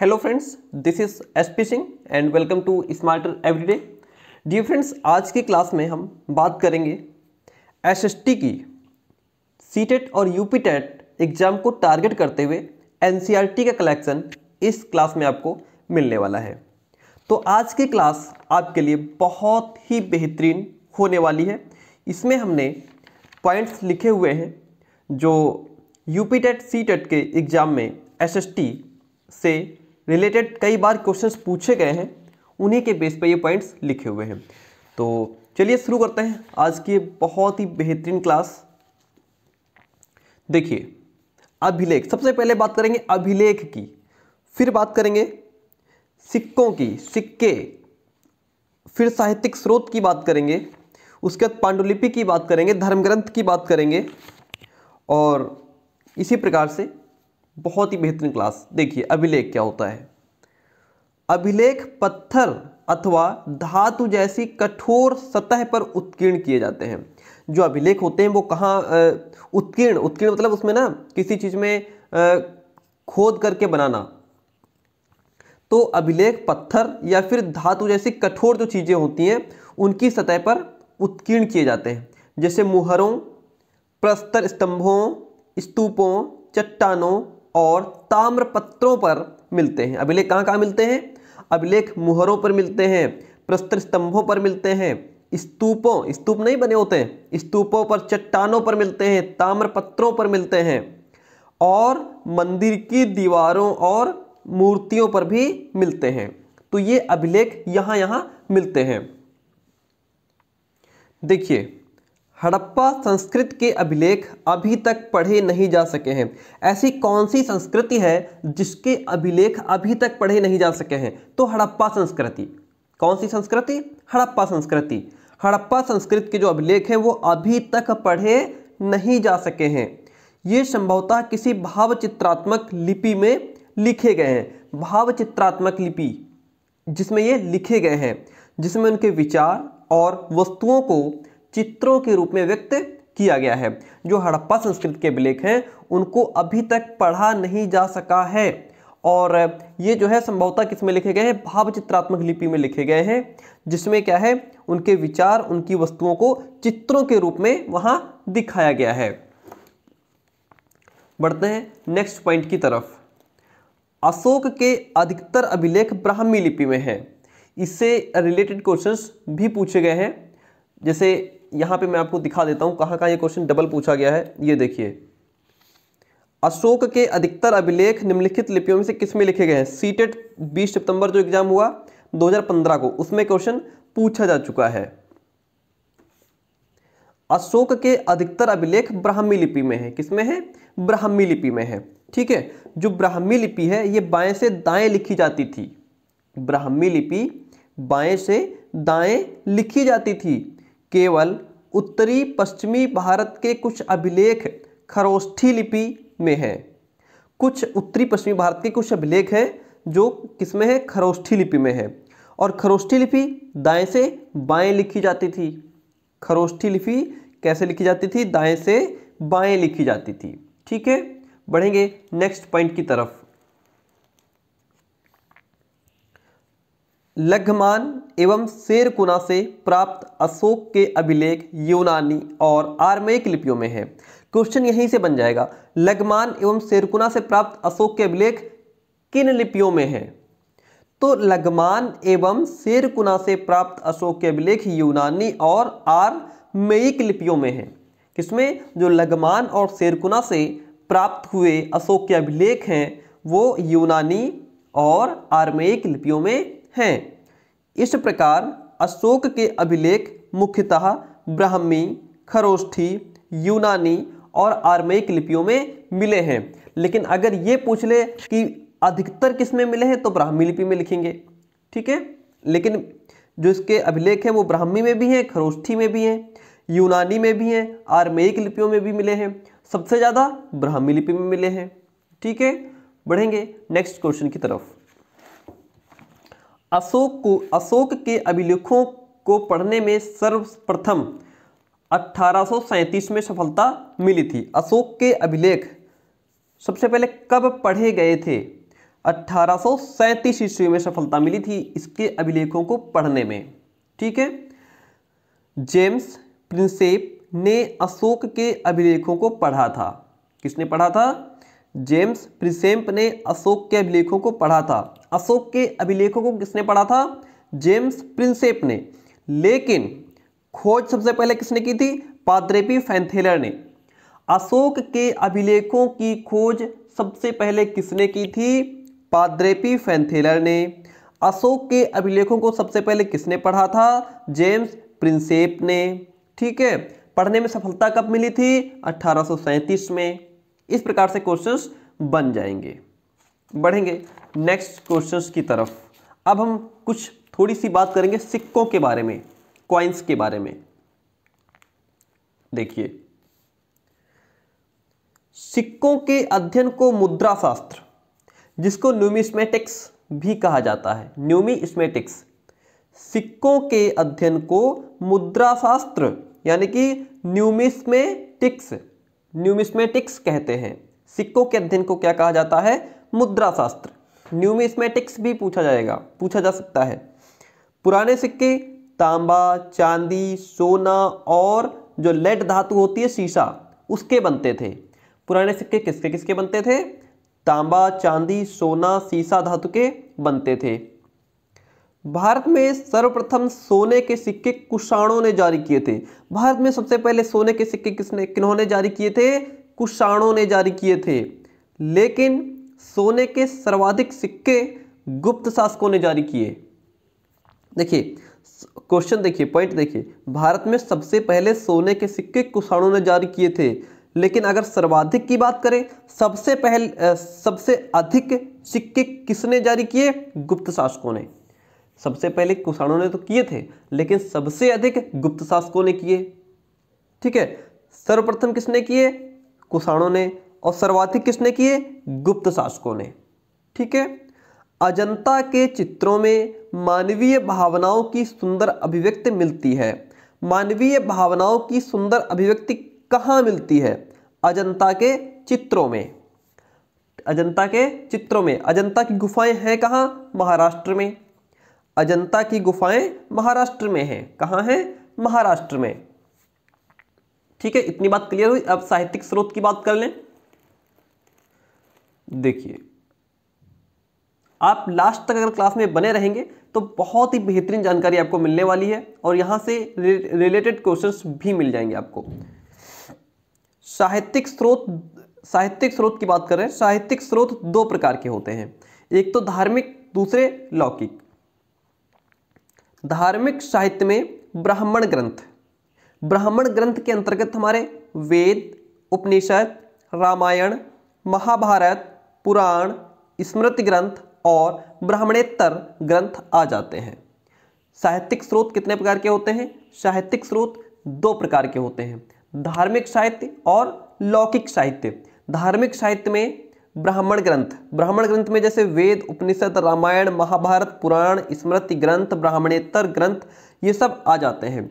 hello friends this is S P Singh and welcome to smarter everyday dear friends आज की class में हम बात करेंगे एसएसटी की सीटेट e और यूपीटेट एग्जाम e को टारगेट करते हुए एनसीईआरटी e का कलेक्शन इस क्लास में आपको मिलने वाला है तो आज की क्लास आपके लिए बहुत ही बेहतरीन होने वाली है इसमें हमने पॉइंट्स लिखे हुए हैं जो सी टेट के एग्ज़ाम में टी से रिलेटेड कई बार क्वेश्चन पूछे गए हैं उन्हीं के बेस पर ये पॉइंट्स लिखे हुए हैं तो चलिए शुरू करते हैं आज की बहुत ही बेहतरीन क्लास देखिए अभिलेख सबसे पहले बात करेंगे अभिलेख की फिर बात करेंगे सिक्कों की सिक्के फिर साहित्यिक स्रोत की बात करेंगे उसके बाद पांडुलिपि की बात करेंगे धर्मग्रंथ की बात करेंगे और इसी प्रकार से बहुत ही बेहतरीन क्लास देखिए अभिलेख क्या होता है अभिलेख पत्थर अथवा धातु जैसी कठोर सतह पर उत्कीर्ण किए जाते हैं जो अभिलेख होते हैं वो कहाँ उत्कीर्ण उत्कीर्ण मतलब उसमें ना किसी चीज़ में खोद करके बनाना तो अभिलेख पत्थर या फिर धातु जैसी कठोर जो चीज़ें होती हैं उनकी सतह पर उत्कीर्ण किए जाते हैं जैसे मुहरों प्रस्तर स्तंभों स्तूपों चट्टानों और ताम्रपत्रों पर मिलते हैं अभिलेख कहाँ कहाँ मिलते हैं अभिलेख मुहरों पर मिलते हैं प्रस्तर स्तंभों पर मिलते हैं स्तूपों स्तूप नहीं बने होते हैं स्तूपों पर चट्टानों पर मिलते हैं ताम्रपत्रों पर मिलते हैं और मंदिर की दीवारों और मूर्तियों पर भी मिलते हैं तो ये अभिलेख यहाँ यहाँ मिलते हैं देखिए हड़प्पा संस्कृत के अभिलेख अभी तक पढ़े नहीं जा सके हैं ऐसी कौन सी संस्कृति है जिसके अभिलेख अभी तक पढ़े नहीं जा सके हैं तो हड़प्पा संस्कृति कौन सी संस्कृति हड़प्पा संस्कृति हड़प्पा संस्कृत के जो अभिलेख हैं वो अभी तक पढ़े नहीं जा सके हैं ये संभवतः किसी भावचित्रात्मक लिपि में लिखे गए हैं भावचित्रात्मक लिपि जिसमें ये लिखे गए हैं जिसमें उनके विचार और वस्तुओं को चित्रों के रूप में व्यक्त किया गया है जो हड़प्पा संस्कृत के विलेख हैं उनको अभी तक पढ़ा नहीं जा सका है और ये जो है संभवतः किस में लिखे गए हैं भावचित्रात्मक लिपि में लिखे गए हैं जिसमें क्या है उनके विचार उनकी वस्तुओं को चित्रों के रूप में वहाँ दिखाया गया है बढ़ते हैं नेक्स्ट पॉइंट की तरफ अशोक के अधिकतर अभिलेख ब्राह्मी लिपि में हैं इससे रिलेटेड क्वेश्चंस भी पूछे गए हैं जैसे यहाँ पे मैं आपको दिखा देता हूँ कहाँ कहाँ ये क्वेश्चन डबल पूछा गया है ये देखिए अशोक के अधिकतर अभिलेख निम्नलिखित लिपियों में से किस में लिखे गए हैं सीटेट 20 सितंबर जो एग्जाम हुआ 2015 को उसमें क्वेश्चन पूछा जा चुका है अशोक के अधिकतर अभिलेख ब्राह्मी लिपि में है किसमें है ब्राह्मी लिपि में है ठीक है जो ब्राह्मी लिपि है ये बाएं से दाएं लिखी जाती थी ब्राह्मी लिपि बाएं से दाएं लिखी जाती थी केवल उत्तरी पश्चिमी भारत के कुछ अभिलेख खरोष्ठी लिपि में हैं कुछ उत्तरी पश्चिमी भारत के कुछ अभिलेख हैं जो किसमें है खरोष्ठी लिपि में है और खरोष्ठी लिपि दाएं से बाएं लिखी जाती थी खरोष्ठी लिपि कैसे लिखी जाती थी दाएं से बाएं लिखी जाती थी ठीक है बढ़ेंगे नेक्स्ट पॉइंट की तरफ लघमान एवं शेरकुना से प्राप्त अशोक के अभिलेख यूनानी और आर्मेक लिपियों में है क्वेश्चन यहीं से बन जाएगा लगमान एवं शेरकुना से प्राप्त अशोक के अभिलेख किन लिपियों में है तो लगमान एवं शेरकुना से प्राप्त अशोक के अभिलेख यूनानी और आर्मेक लिपियों में है किसमें जो लघमान और शेरकुना से प्राप्त हुए अशोक के अभिलेख हैं वो यूनानी और आर्मेक लिपियों में हैं इस प्रकार अशोक के अभिलेख मुख्यतः ब्राह्मी खरोष्ठी यूनानी और आर्मेक लिपियों में मिले हैं लेकिन अगर ये पूछ ले कि अधिकतर किस में मिले हैं तो ब्राह्मी लिपि में लिखेंगे ठीक है लेकिन जो इसके अभिलेख हैं वो ब्राह्मी में भी हैं खरोष्ठी में भी हैं यूनानी में भी हैं आर्मेक लिपियों में भी मिले हैं सबसे ज़्यादा ब्राह्मी लिपि में मिले हैं ठीक है बढ़ेंगे नेक्स्ट क्वेश्चन की तरफ अशोक को अशोक के अभिलेखों को पढ़ने में सर्वप्रथम अठारह में सफलता मिली थी अशोक के अभिलेख सबसे पहले कब पढ़े गए थे अठारह ईस्वी में सफलता मिली थी इसके अभिलेखों को पढ़ने में ठीक है जेम्स प्रिंसेप ने अशोक के अभिलेखों को पढ़ा था किसने पढ़ा था जेम्स प्रिसेम्प ने अशोक के अभिलेखों को पढ़ा था अशोक के अभिलेखों को किसने पढ़ा था जेम्स प्रिंसेप ने लेकिन खोज सबसे पहले किसने की थी पाद्रेपी फैंथेलर ने अशोक के अभिलेखों की खोज सबसे पहले किसने की थी पाद्रेपी फैंथेलर ने अशोक के अभिलेखों को सबसे पहले किसने पढ़ा था जेम्स प्रिंसेप ने ठीक है पढ़ने में सफलता कब मिली थी अठारह में इस प्रकार से क्वेश्चंस बन जाएंगे बढ़ेंगे नेक्स्ट क्वेश्चंस की तरफ अब हम कुछ थोड़ी सी बात करेंगे सिक्कों के बारे में क्वाइंस के बारे में देखिए सिक्कों के अध्ययन को मुद्रा शास्त्र जिसको न्यूमिस्मेटिक्स भी कहा जाता है न्यूमिस्मेटिक्स सिक्कों के अध्ययन को मुद्रा शास्त्र यानी कि न्यूमिस्मेटिक्स न्यूमिस्मेटिक्स कहते हैं सिक्कों के अध्ययन को क्या कहा जाता है मुद्रा शास्त्र न्यूमिस्मेटिक्स भी पूछा जाएगा पूछा जा सकता है पुराने सिक्के तांबा चांदी सोना और जो लेड धातु होती है शीशा उसके बनते थे पुराने सिक्के किसके किसके बनते थे तांबा चांदी सोना शीशा धातु के बनते थे भारत में सर्वप्रथम सोने के सिक्के कुषाणों ने जारी किए थे भारत में सबसे पहले सोने के सिक्के किसने किन्होंने जारी किए थे कुषाणों ने जारी किए थे लेकिन सोने के सर्वाधिक सिक्के गुप्त शासकों ने जारी किए देखिए क्वेश्चन देखिए पॉइंट देखिए भारत में सबसे पहले सोने के सिक्के कुषाणों ने जारी किए थे लेकिन अगर सर्वाधिक की बात करें सबसे पहले सबसे अधिक सिक्के किसने जारी किए गुप्त शासकों ने सबसे पहले कुषाणों ने तो किए थे लेकिन सबसे अधिक गुप्त शासकों ने किए ठीक है सर्वप्रथम किसने किए कुषाणों ने और सर्वाधिक किसने किए गुप्त शासकों ने ठीक है अजंता के चित्रों में मानवीय भावनाओं की सुंदर अभिव्यक्ति मिलती है मानवीय भावनाओं की सुंदर अभिव्यक्ति कहाँ मिलती है अजंता के चित्रों में अजंता के चित्रों में अजंता की गुफाएं हैं कहाँ महाराष्ट्र में अजंता की गुफाएं महाराष्ट्र में हैं कहाँ हैं महाराष्ट्र में ठीक है इतनी बात क्लियर हुई अब साहित्यिक स्रोत की बात कर लें देखिए आप लास्ट तक अगर क्लास में बने रहेंगे तो बहुत ही बेहतरीन जानकारी आपको मिलने वाली है और यहां से रिलेटेड क्वेश्चंस भी मिल जाएंगे आपको साहित्यिक स्रोत साहित्यिक स्रोत की बात करें साहित्यिक स्रोत दो प्रकार के होते हैं एक तो धार्मिक दूसरे लौकिक धार्मिक साहित्य में ब्राह्मण ग्रंथ ब्राह्मण ग्रंथ के अंतर्गत हमारे वेद उपनिषद रामायण महाभारत पुराण स्मृति ग्रंथ और ब्राह्मणेतर ग्रंथ आ जाते हैं साहित्यिक स्रोत कितने प्रकार के होते हैं साहित्यिक स्रोत दो प्रकार के होते हैं धार्मिक साहित्य और लौकिक साहित्य धार्मिक साहित्य में ब्राह्मण ग्रंथ ब्राह्मण ग्रंथ में जैसे वेद उपनिषद रामायण महाभारत पुराण स्मृति ग्रंथ ब्राह्मणेतर ग्रंथ ये सब आ जाते हैं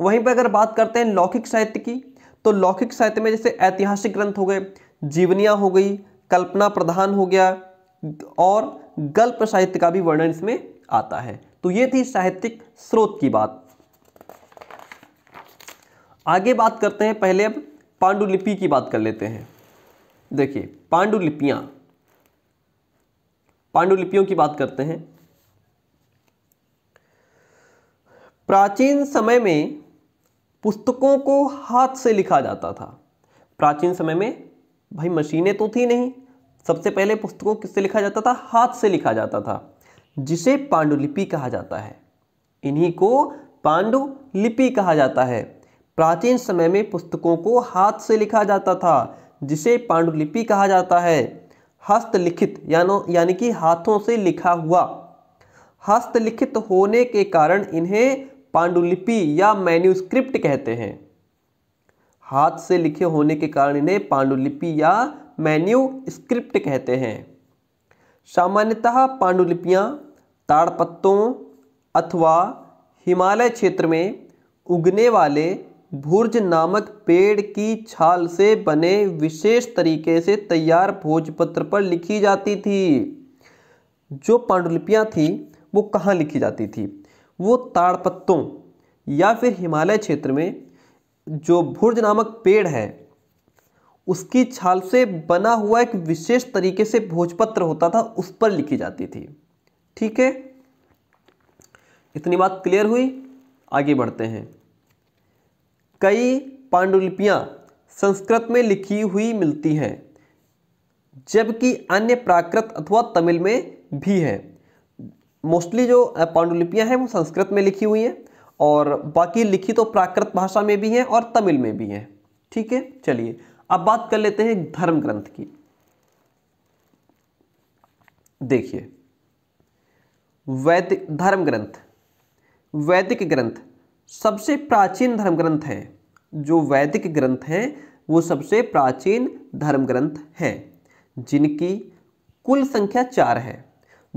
वहीं पर अगर बात करते हैं लौकिक साहित्य की तो लौकिक साहित्य में जैसे ऐतिहासिक ग्रंथ हो गए जीवनियाँ हो गई कल्पना प्रधान हो गया और गल्प साहित्य का भी वर्णन इसमें आता है तो ये थी साहित्यिक स्रोत की बात आगे बात करते हैं पहले अब पांडुलिपि की बात कर लेते हैं देखिए पांडुलिपियां पांडुलिपियों की बात करते हैं प्राचीन समय में पुस्तकों को हाथ से लिखा जाता था प्राचीन समय में भाई मशीनें तो थी नहीं सबसे पहले पुस्तकों किससे लिखा जाता था हाथ से लिखा जाता था जिसे पांडुलिपि कहा जाता है इन्हीं को पांडुलिपि कहा जाता है प्राचीन समय में पुस्तकों को हाथ से लिखा जाता था जिसे पांडुलिपि कहा जाता है हस्तलिखित यानो यानी कि हाथों से लिखा हुआ हस्तलिखित होने के कारण इन्हें पांडुलिपि या मैन्यूस्क्रिप्ट कहते हैं हाथ से लिखे होने के कारण इन्हें पांडुलिपि या मैन्यू स्क्रिप्ट कहते हैं सामान्यतः पांडुलिपियाँ ताड़पत्तों अथवा हिमालय क्षेत्र में उगने वाले भुर्ज नामक पेड़ की छाल से बने विशेष तरीके से तैयार भोजपत्र पर लिखी जाती थी जो पांडुलिपियाँ थी वो कहाँ लिखी जाती थी वो ताड़पत्तों या फिर हिमालय क्षेत्र में जो भुर्ज नामक पेड़ है उसकी छाल से बना हुआ एक विशेष तरीके से भोजपत्र होता था उस पर लिखी जाती थी ठीक है इतनी बात क्लियर हुई आगे बढ़ते हैं कई पांडुलिपियाँ संस्कृत में लिखी हुई मिलती हैं जबकि अन्य प्राकृत अथवा तमिल में भी है मोस्टली जो पांडुलिपियाँ हैं वो संस्कृत में लिखी हुई हैं और बाकी लिखी तो प्राकृत भाषा में भी हैं और तमिल में भी हैं ठीक है चलिए अब बात कर लेते हैं धर्म ग्रंथ की देखिए वैदिक धर्म ग्रंथ वैदिक ग्रंथ सबसे प्राचीन धर्म ग्रंथ है जो वैदिक ग्रंथ हैं वो सबसे प्राचीन धर्म ग्रंथ हैं जिनकी कुल संख्या चार है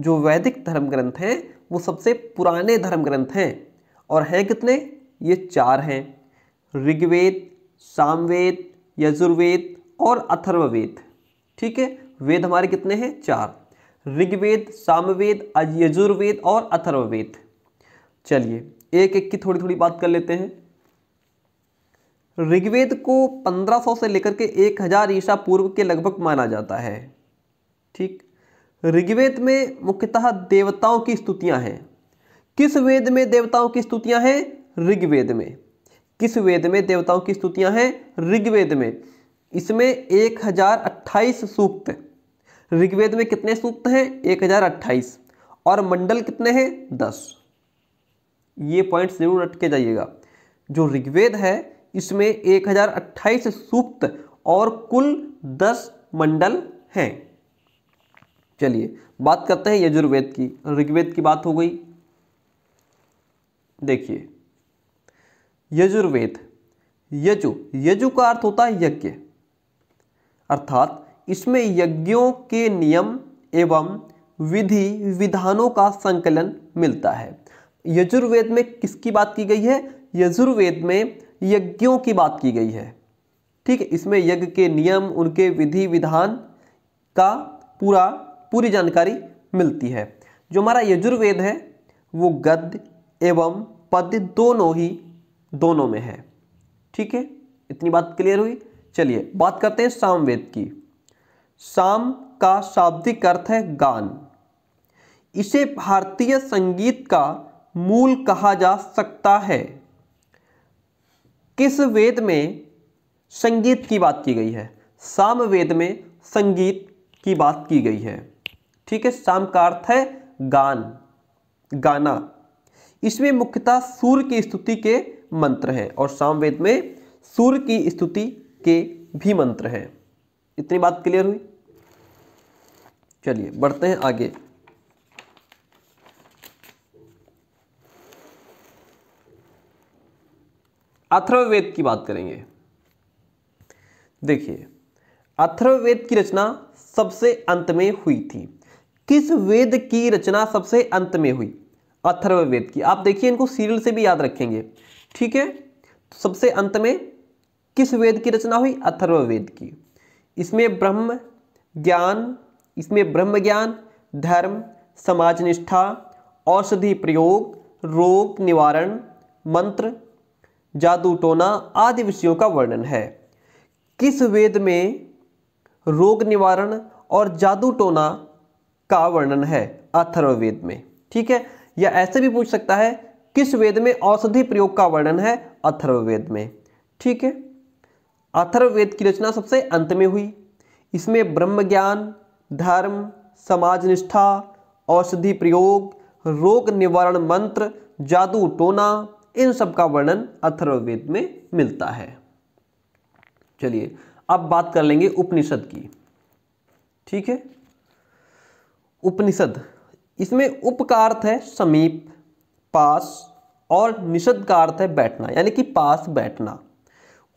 जो वैदिक धर्म ग्रंथ हैं वो सबसे पुराने धर्म ग्रंथ हैं और हैं कितने ये चार हैं ऋग्वेद सामवेद यजुर्वेद और अथर्ववेद ठीक है वेद हमारे कितने हैं चार ऋग्वेद सामवेद यजुर्वेद और अथर्ववेद चलिए एक एक की थोड़ी थोड़ी बात कर लेते हैं ऋग्वेद को 1500 से लेकर के 1000 ईसा पूर्व के लगभग माना जाता है ठीक ऋग्वेद में मुख्यतः देवताओं की स्तुतियां हैं किस वेद में देवताओं की स्तुतियां हैं ऋग्वेद में किस वेद में देवताओं की स्तुतियां हैं ऋग्वेद में इसमें एक हजार अट्ठाईस सूक्त ऋग्वेद में कितने सूक्त हैं एक हजार अट्ठाईस और मंडल कितने हैं दस ये पॉइंट जरूर रट के जाइएगा जो ऋग्वेद है इसमें एक हज़ार अट्ठाईस सूक्त और कुल दस मंडल हैं चलिए बात करते हैं यजुर्वेद की ऋग्वेद की बात हो गई देखिए यजुर्वेद यजु यजु का अर्थ होता है यज्ञ अर्थात इसमें यज्ञों के नियम एवं विधि विधानों का संकलन मिलता है यजुर्वेद में किसकी बात की गई है यजुर्वेद में यज्ञों की बात की गई है ठीक है इसमें यज्ञ के नियम उनके विधि विधान का पूरा पूरी जानकारी मिलती है जो हमारा यजुर्वेद है वो गद्य एवं पद्य दोनों ही दोनों में है ठीक है इतनी बात क्लियर हुई चलिए बात करते हैं सामवेद की साम का शाब्दिक अर्थ है गान इसे भारतीय संगीत का मूल कहा जा सकता है किस वेद में संगीत की बात की गई है साम वेद में संगीत की बात की गई है ठीक है साम का अर्थ है गान गाना इसमें मुख्यतः सूर्य की स्तुति के मंत्र हैं और सामवेद में सूर्य की स्तुति के भी मंत्र हैं इतनी बात क्लियर हुई चलिए बढ़ते हैं आगे अथर्ववेद की बात करेंगे देखिए अथर्ववेद की रचना सबसे अंत में हुई थी किस वेद की रचना सबसे अंत में हुई अथर्ववेद की आप देखिए इनको सीरियल से भी याद रखेंगे ठीक है तो सबसे अंत में किस वेद की रचना हुई अथर्ववेद की इसमें ब्रह्म ज्ञान इसमें ब्रह्म ज्ञान धर्म समाज निष्ठा औषधि प्रयोग रोग निवारण मंत्र जादू टोना आदि विषयों का वर्णन है किस वेद में रोग निवारण और जादू टोना का वर्णन है अथर्ववेद में ठीक है या ऐसे भी पूछ सकता है किस वेद में औषधि प्रयोग का वर्णन है अथर्ववेद में ठीक है अथर्ववेद की रचना सबसे अंत में हुई इसमें ब्रह्म ज्ञान धर्म समाज निष्ठा औषधि प्रयोग रोग निवारण मंत्र जादू टोना इन सब का वर्णन अथर्ववेद में मिलता है चलिए अब बात कर लेंगे उपनिषद की ठीक है उपनिषद इसमें उप का अर्थ है समीप पास और निषद का अर्थ है बैठना यानी कि पास बैठना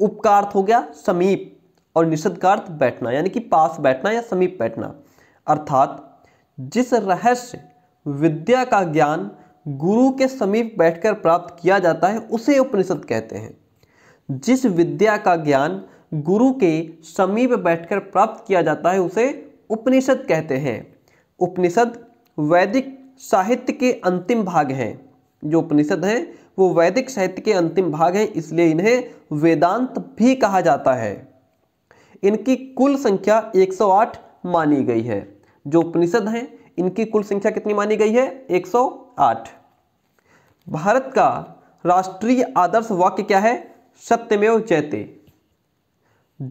उप का अर्थ हो गया समीप और निषद का अर्थ बैठना यानी कि पास बैठना या समीप बैठना अर्थात जिस रहस्य विद्या का ज्ञान गुरु के समीप बैठकर प्राप्त किया जाता है उसे उपनिषद कहते हैं जिस विद्या का ज्ञान गुरु के समीप बैठकर प्राप्त किया जाता है उसे उपनिषद कहते हैं उपनिषद वैदिक साहित्य के अंतिम भाग हैं जो उपनिषद हैं वो वैदिक साहित्य के अंतिम भाग हैं इसलिए इन्हें वेदांत भी कहा जाता है इनकी कुल संख्या 108 मानी गई है जो उपनिषद हैं इनकी कुल संख्या कितनी मानी गई है 108 भारत का राष्ट्रीय आदर्श वाक्य क्या है सत्यमेव जयते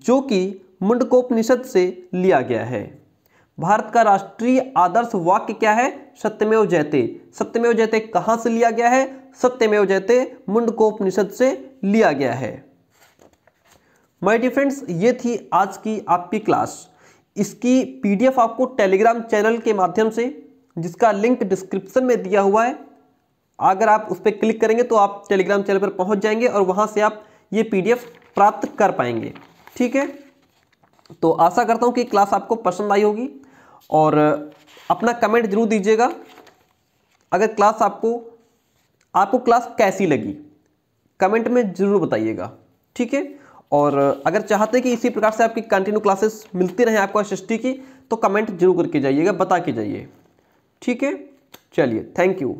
जो कि मुंडकोपनिषद से लिया गया है भारत का राष्ट्रीय आदर्श वाक्य क्या है सत्यमेव जयते सत्यमेव जयते कहाँ से लिया गया है सत्यमेव जयते मुंडकोपनिषद से लिया गया है माय डियर फ्रेंड्स ये थी आज की आपकी क्लास इसकी पीडीएफ आपको टेलीग्राम चैनल के माध्यम से जिसका लिंक डिस्क्रिप्शन में दिया हुआ है अगर आप उस पर क्लिक करेंगे तो आप टेलीग्राम चैनल पर पहुंच जाएंगे और वहां से आप ये पीडीएफ प्राप्त कर पाएंगे ठीक है तो आशा करता हूँ कि क्लास आपको पसंद आई होगी और अपना कमेंट जरूर दीजिएगा अगर क्लास आपको आपको क्लास कैसी लगी कमेंट में ज़रूर बताइएगा ठीक है और अगर चाहते हैं कि इसी प्रकार से आपकी कंटिन्यू क्लासेस मिलती रहें आपको एस की तो कमेंट जरूर करके जाइएगा बता के जाइए ठीक है चलिए थैंक यू